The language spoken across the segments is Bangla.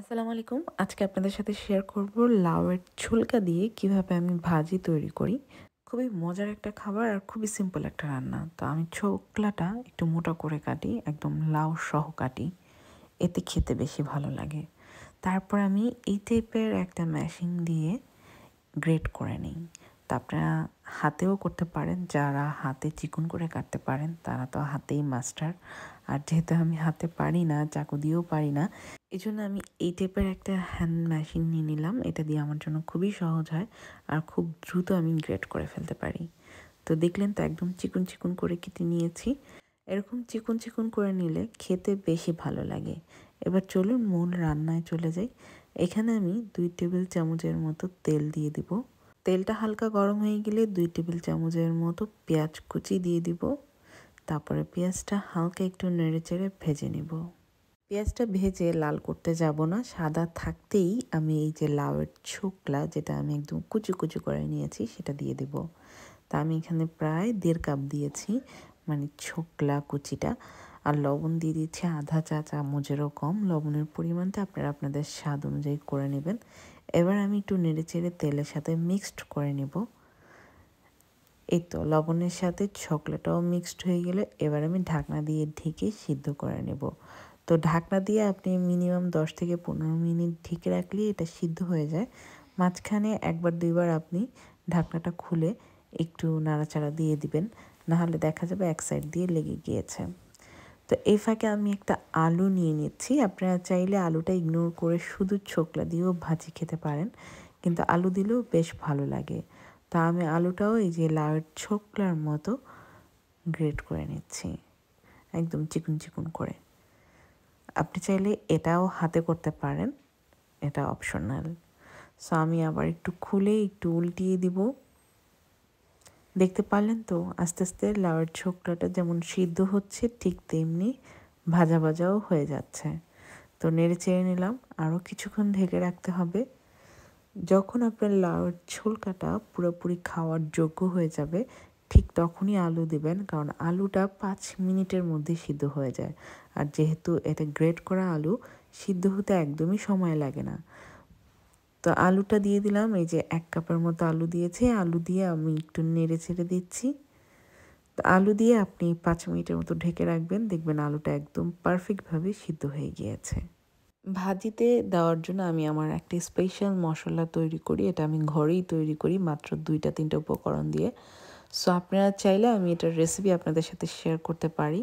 আসসালামু আলাইকুম আজকে আপনাদের সাথে শেয়ার করব লাউয়ের ঝুলকা দিয়ে কিভাবে আমি ভাজি তৈরি করি খুবই মজার একটা খাবার আর খুবই সিম্পল একটা রান্না তো আমি ছোকলাটা একটু মোটা করে কাটি একদম লাউ সহ কাটি এতে খেতে বেশি ভালো লাগে তারপর আমি এই টাইপের একটা ম্যাশিং দিয়ে গ্রেট করে নিই তা আপনারা হাতেও করতে পারেন যারা হাতে চিকন করে কাটতে পারেন তারা তো হাতেই মাস্টার আর যেহেতু আমি হাতে পারি না চাকু দিয়েও পারি না এই জন্য আমি এই টাইপের একটা হ্যান্ড মেশিন নিয়ে নিলাম এটা দিয়ে আমার জন্য খুবই সহজ হয় আর খুব দ্রুত আমি গ্রেড করে ফেলতে পারি তো দেখলেন তো একদম চিকুন চিকুন করে কেটে নিয়েছি এরকম চিকুন চিকুন করে নিলে খেতে বেশি ভালো লাগে এবার চলুন মূল রান্নায় চলে যাই এখানে আমি দুই টেবিল চামচের মতো তেল দিয়ে দিব তেলটা হালকা গরম হয়ে গেলে দুই টেবিল চামচের মতো পেঁয়াজ কুচি দিয়ে দিব তারপরে পেঁয়াজটা হালকা একটু নেড়ে চেড়ে ভেজে নেব পেঁয়াজটা ভেজে লাল করতে যাব না সাদা থাকতেই আমি এই যে লাউয়ের ছোকলা যেটা আমি একদম কুচু কুচু করে নিয়েছি সেটা দিয়ে দেব তা আমি এখানে প্রায় দেড় কাপ দিয়েছি মানে ছোকলা কুচিটা আর লবণ দিয়ে দিচ্ছি আধা চা চামচেরও কম লবণের পরিমাণটা আপনারা আপনাদের স্বাদ অনুযায়ী করে নেবেন এবার আমি একটু নেড়ে চেড়ে তেলের সাথে মিক্সড করে নেব এই তো লবণের সাথে ছোকলাটাও মিক্সড হয়ে গেলে এবার আমি ঢাকনা দিয়ে ঢেকে সিদ্ধ করে নেব তো ঢাকনা দিয়ে আপনি মিনিমাম 10 থেকে পনেরো মিনিট ঢেকে রাখলে এটা সিদ্ধ হয়ে যায় মাঝখানে একবার দুইবার আপনি ঢাকনাটা খুলে একটু নাড়াচাড়া দিয়ে দিবেন নাহলে দেখা যাবে এক সাইড দিয়ে লেগে গিয়েছে তো এই ফাঁকে আমি একটা আলু নিয়ে নিচ্ছি আপনারা চাইলে আলুটা ইগনোর করে শুধু ছোকলা দিয়েও ভাজি খেতে পারেন কিন্তু আলু দিলেও বেশ ভালো লাগে তা আমি আলুটাও এই যে লাউয়ের ছোকলার মতো গ্রেট করে নিচ্ছি একদম চিকুন চিকুন করে আপনি চাইলে এটাও হাতে করতে পারেন এটা অপশনাল সো আমি আবার একটু খুলে একটু উল্টিয়ে দিব দেখতে পারলেন তো আস্তে আস্তে লাউয়ের ছোকরাটা যেমন সিদ্ধ হচ্ছে ঠিক তেমনি ভাজা ভাজাও হয়ে যাচ্ছে তো নেড়ে চেড়ে নিলাম আরও কিছুক্ষণ ঢেকে রাখতে হবে যখন আপনার লাউয়ের ছোলকাটা পুরোপুরি খাওয়ার যোগ্য হয়ে যাবে ঠিক তখনই আলু দেবেন কারণ আলুটা পাঁচ মিনিটের মধ্যে সিদ্ধ হয়ে যায় আর যেহেতু এটা গ্রেট করা আলু সিদ্ধ হতে একদমই সময় লাগে না তো আলুটা দিয়ে দিলাম এই যে এক কাপের মতো আলু দিয়েছে আলু দিয়ে আমি একটু নেড়ে ছেড়ে দিচ্ছি তো আলু দিয়ে আপনি পাঁচ মিনিটের মতো ঢেকে রাখবেন দেখবেন আলুটা একদম পারফেক্টভাবে সিদ্ধ হয়ে গিয়েছে ভাজিতে দেওয়ার জন্য আমি আমার একটি স্পেশাল মশলা তৈরি করি এটা আমি ঘরেই তৈরি করি মাত্র দুইটা তিনটা উপকরণ দিয়ে সো আপনারা চাইলে আমি এটার রেসিপি আপনাদের সাথে শেয়ার করতে পারি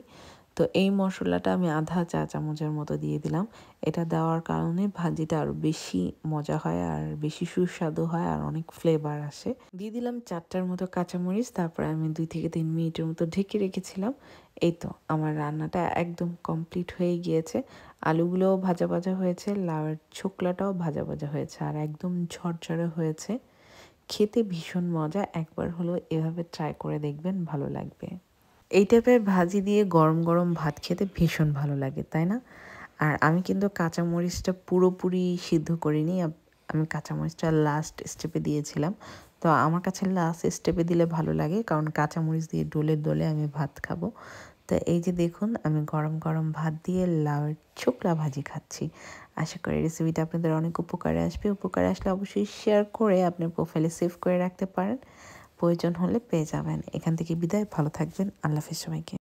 তো এই মশলাটা আমি আধা চা চামচের মতো দিয়ে দিলাম এটা দেওয়ার কারণে ভাজিটা আরও বেশি মজা হয় আর বেশি সুস্বাদু হয় আর অনেক ফ্লেভার আসে দিয়ে দিলাম চারটার মতো কাঁচামরিচ তারপরে আমি দুই থেকে তিন মিনিটের মতো ঢেকে রেখেছিলাম এই তো আমার রান্নাটা একদম কমপ্লিট হয়ে গিয়েছে আলুগুলোও ভাজা ভাজা হয়েছে লাউয়ের ছোকলাটাও ভাজা ভাজা হয়েছে আর একদম ঝরঝরে হয়েছে খেতে ভীষণ মজা একবার হলো এভাবে ট্রাই করে দেখবেন ভালো লাগবে এই টাইপের ভাজি দিয়ে গরম গরম ভাত খেতে ভীষণ ভালো লাগে তাই না আর আমি কিন্তু কাঁচামরিচটা পুরোপুরি সিদ্ধ করিনি আমি কাঁচামরিচটা লাস্ট স্টেপে দিয়েছিলাম তো আমার কাছে লাস্ট স্টেপে দিলে ভালো লাগে কারণ কাঁচামরিচ দিয়ে ডোলে ডোলে আমি ভাত খাবো তো এই যে দেখুন আমি গরম গরম ভাত দিয়ে লাউয়ের ছোকলা ভাজি খাচ্ছি আশা করি রেসিপিটা আপনাদের অনেক উপকারে আসবে উপকারে আসলে অবশ্যই শেয়ার করে আপনার প্রোফাইলে সেভ করে রাখতে পারেন প্রয়োজন হলে পেয়ে যাবেন এখান থেকে বিদায় ভালো থাকবেন আল্লাহ সবাইকে